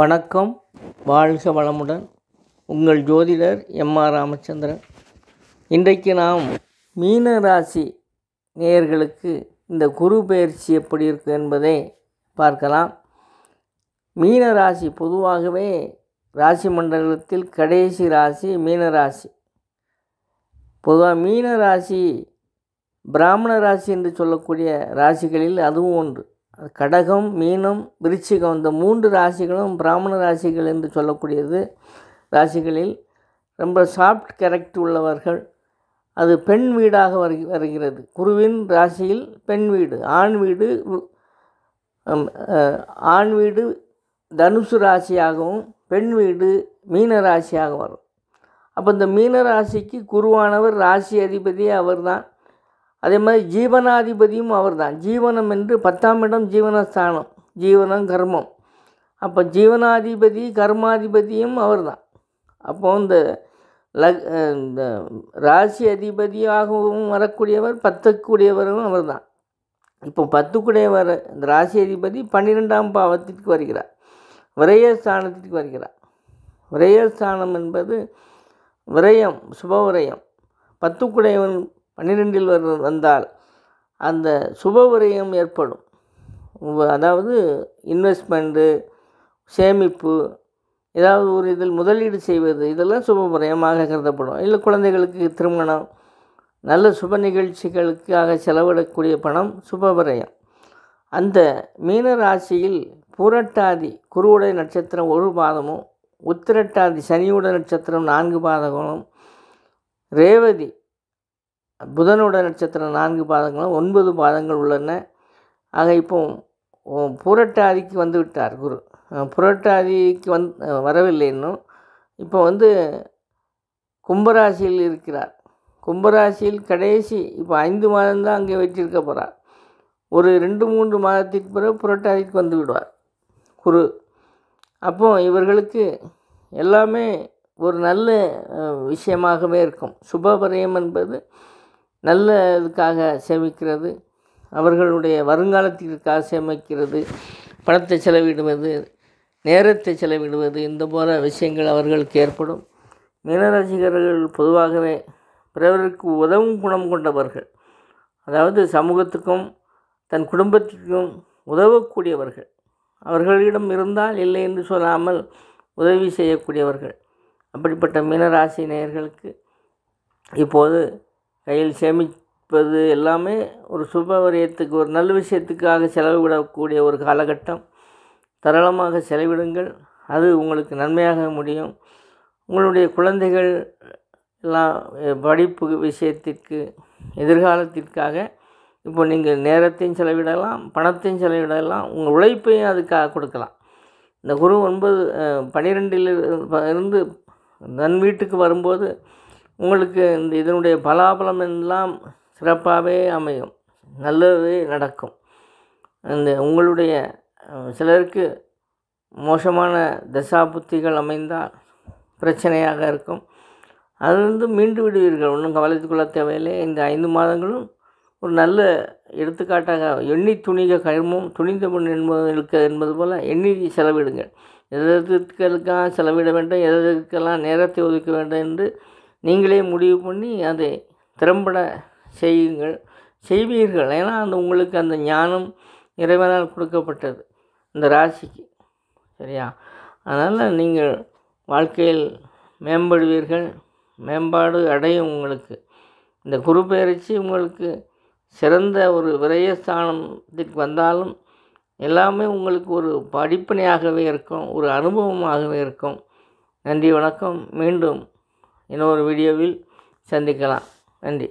வணக்கம் வாழ்க வளமுடன் உங்கள் ஜோதிடர் எம் ஆர் ராமச்சந்திரன் இன்றைக்கு நாம் மீன ராசி நேயர்களுக்கு இந்த குரு பயிற்சி எப்படி இருக்குது என்பதை பார்க்கலாம் மீன ராசி பொதுவாகவே ராசி மண்டலத்தில் கடைசி ராசி மீன ராசி பொதுவாக மீன ராசி பிராமண ராசி என்று சொல்லக்கூடிய ராசிகளில் அதுவும் ஒன்று கடகம் மீனம் விருச்சிகம் இந்த மூன்று ராசிகளும் பிராமண ராசிகள் என்று சொல்லக்கூடியது ராசிகளில் ரொம்ப சாஃப்ட் கேரக்டர் உள்ளவர்கள் அது பெண் வீடாக வருகிறது குருவின் ராசியில் பெண் வீடு ஆண் வீடு ஆண் வீடு தனுசு ராசியாகவும் பெண் வீடு மீன ராசியாக வரும் அப்போ இந்த மீன ராசிக்கு குருவானவர் ராசி அதிபதி அவர் தான் அதே மாதிரி ஜீவனாதிபதியும் அவர் தான் ஜீவனம் என்று பத்தாம் இடம் ஜீவனஸ்தானம் ஜீவனம் கர்மம் அப்போ ஜீவனாதிபதி கர்மாதிபதியும் அவர் தான் அப்போ இந்த லக் இந்த ராசி அதிபதியாகவும் வரக்கூடியவர் பத்துக்குடையவரும் அவர் தான் இப்போ பத்துக்குடையவர் இந்த ராசி அதிபதி பன்னிரெண்டாம் பாவத்திற்கு வருகிறார் விரயஸ்தானத்திற்கு வருகிறார் விரயஸ்தானம் என்பது விரயம் சுபவிரயம் பத்துக்குடையவன் பன்னிரெண்டில் வந்தால் அந்த சுப விரயம் ஏற்படும் அதாவது இன்வெஸ்ட்மெண்ட்டு சேமிப்பு ஏதாவது ஒரு இதில் முதலீடு செய்வது இதெல்லாம் சுப விரயமாக கருதப்படும் இல்லை குழந்தைகளுக்கு திருமணம் நல்ல சுப நிகழ்ச்சிகளுக்காக செலவிடக்கூடிய பணம் சுப விரயம் அந்த மீன ராசியில் பூரட்டாதி குருவுடைய நட்சத்திரம் ஒரு பாதமும் உத்திரட்டாதி சனியுடைய நட்சத்திரம் நான்கு பாதகமும் ரேவதி புதனோட நட்சத்திரம் நான்கு பாதங்களும் ஒன்பது பாதங்கள் உள்ளன ஆக இப்போ புரட்டாதிக்கு வந்து விட்டார் குரு புரட்டாதிக்கு வந் வரவில்லை இன்னும் இப்போ வந்து கும்பராசியில் இருக்கிறார் கும்பராசியில் கடைசி இப்போ ஐந்து மாதம்தான் அங்கே வச்சிருக்க போகிறார் ஒரு ரெண்டு மூன்று மாதத்திற்கு பிறகு புரட்டாதிக்கு வந்து விடுவார் குரு அப்போ இவர்களுக்கு எல்லாமே ஒரு நல்ல விஷயமாகவே இருக்கும் சுபபரயம் என்பது நல்ல இதுக்காக சேமிக்கிறது அவர்களுடைய வருங்காலத்திற்காக சேமிக்கிறது பணத்தை செலவிடுவது நேரத்தை செலவிடுவது இந்த போல விஷயங்கள் அவர்களுக்கு ஏற்படும் மீனராசிகர்கள் பொதுவாகவே பிறருக்கு உதவும் குணம் கொண்டவர்கள் அதாவது சமூகத்துக்கும் தன் குடும்பத்திற்கும் உதவக்கூடியவர்கள் அவர்களிடம் இருந்தால் இல்லை என்று சொல்லாமல் உதவி செய்யக்கூடியவர்கள் அப்படிப்பட்ட மீனராசி நேயர்களுக்கு இப்போது கையில் சேமிப்பது எல்லாமே ஒரு சுபவரியத்துக்கு ஒரு நல்ல விஷயத்துக்காக செலவிடக்கூடிய ஒரு காலகட்டம் தரளமாக செலவிடுங்கள் அது உங்களுக்கு நன்மையாக முடியும் உங்களுடைய குழந்தைகள் எல்லாம் படிப்பு விஷயத்திற்கு எதிர்காலத்திற்காக இப்போ நீங்கள் நேரத்தையும் செலவிடலாம் பணத்தையும் செலவிடலாம் உங்கள் உழைப்பையும் அதுக்காக கொடுக்கலாம் இந்த குரு ஒன்பது பனிரெண்டில் இருந்து நன் வீட்டுக்கு வரும்போது உங்களுக்கு இந்த இதனுடைய பலாபலம் எல்லாம் சிறப்பாகவே அமையும் நல்லதே நடக்கும் இந்த உங்களுடைய சிலருக்கு மோசமான தசா புத்திகள் அமைந்தால் பிரச்சனையாக இருக்கும் அதிலிருந்து மீண்டு விடுவீர்கள் ஒன்றும் கவலைத்து கொள்ள தேவையில்லை இந்த ஐந்து மாதங்களும் ஒரு நல்ல எடுத்துக்காட்டாக எண்ணி துணிக கர்மம் துணிந்த முன் என்பது இருக்க என்பது போல் எண்ணி செலவிடுங்கள் எதற்கெல்லாம் செலவிட வேண்டும் எதற்கெல்லாம் நேரத்தை ஒதுக்க வேண்டும் என்று நீங்களே முடிவு பண்ணி அதை திறம்பட செய்யுங்கள் செய்வீர்கள் ஏன்னா அந்த உங்களுக்கு அந்த ஞானம் இறைவனால் கொடுக்கப்பட்டது இந்த ராசிக்கு சரியா அதனால் நீங்கள் வாழ்க்கையில் மேம்படுவீர்கள் மேம்பாடு அடையும் உங்களுக்கு இந்த குரு பயிற்சி உங்களுக்கு சிறந்த ஒரு விரயஸ்தானத்துக்கு வந்தாலும் எல்லாமே உங்களுக்கு ஒரு படிப்பனையாகவே இருக்கும் ஒரு அனுபவமாகவே இருக்கும் நன்றி வணக்கம் மீண்டும் இன்னொரு வீடியோவில் சந்திக்கலாம் நன்றி